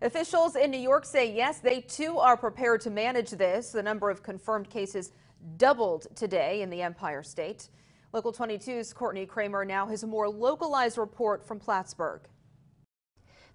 Officials in New York say yes, they too are prepared to manage this. The number of confirmed cases doubled today in the Empire State. Local 22's Courtney Kramer now has a more localized report from Plattsburgh.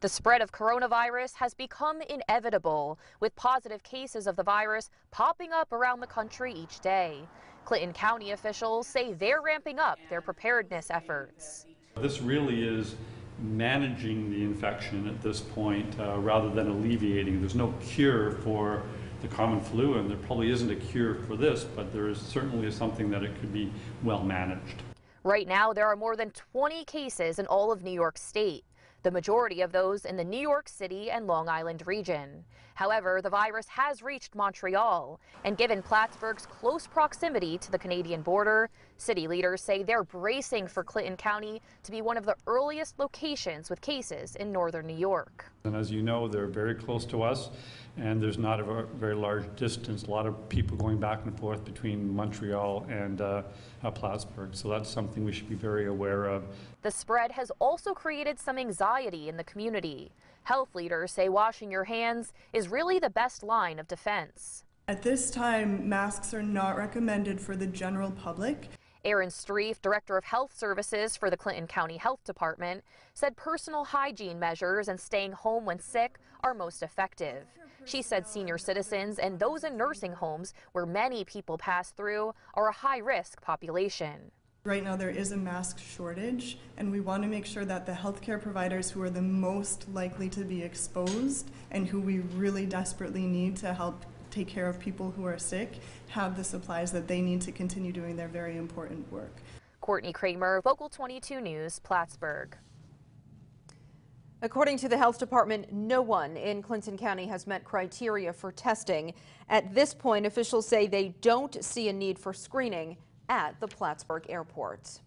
The spread of coronavirus has become inevitable, with positive cases of the virus popping up around the country each day. Clinton County officials say they're ramping up their preparedness efforts. This really is managing the infection at this point uh, rather than alleviating. There's no cure for the common flu, and there probably isn't a cure for this, but there is certainly something that it could be well managed. Right now, there are more than 20 cases in all of New York State the majority of those in the New York City and Long Island region. However, the virus has reached Montreal, and given Plattsburgh's close proximity to the Canadian border, city leaders say they're bracing for Clinton County to be one of the earliest locations with cases in northern New York. And as you know, they're very close to us, and there's not a very large distance. A lot of people going back and forth between Montreal and uh, Plattsburgh, so that's something we should be very aware of. The spread has also created some anxiety anxiety in the community. Health leaders say washing your hands is really the best line of defense. At this time, masks are not recommended for the general public. Aaron Streif, Director of Health Services for the Clinton County Health Department, said personal hygiene measures and staying home when sick are most effective. She said senior citizens and those in nursing homes, where many people pass through, are a high risk population right now there is a mask shortage, and we want to make sure that the healthcare providers who are the most likely to be exposed and who we really desperately need to help take care of people who are sick have the supplies that they need to continue doing their very important work. Courtney Kramer, Local 22 News, Plattsburgh. According to the health department, no one in Clinton County has met criteria for testing. At this point, officials say they don't see a need for screening at the Plattsburgh airport.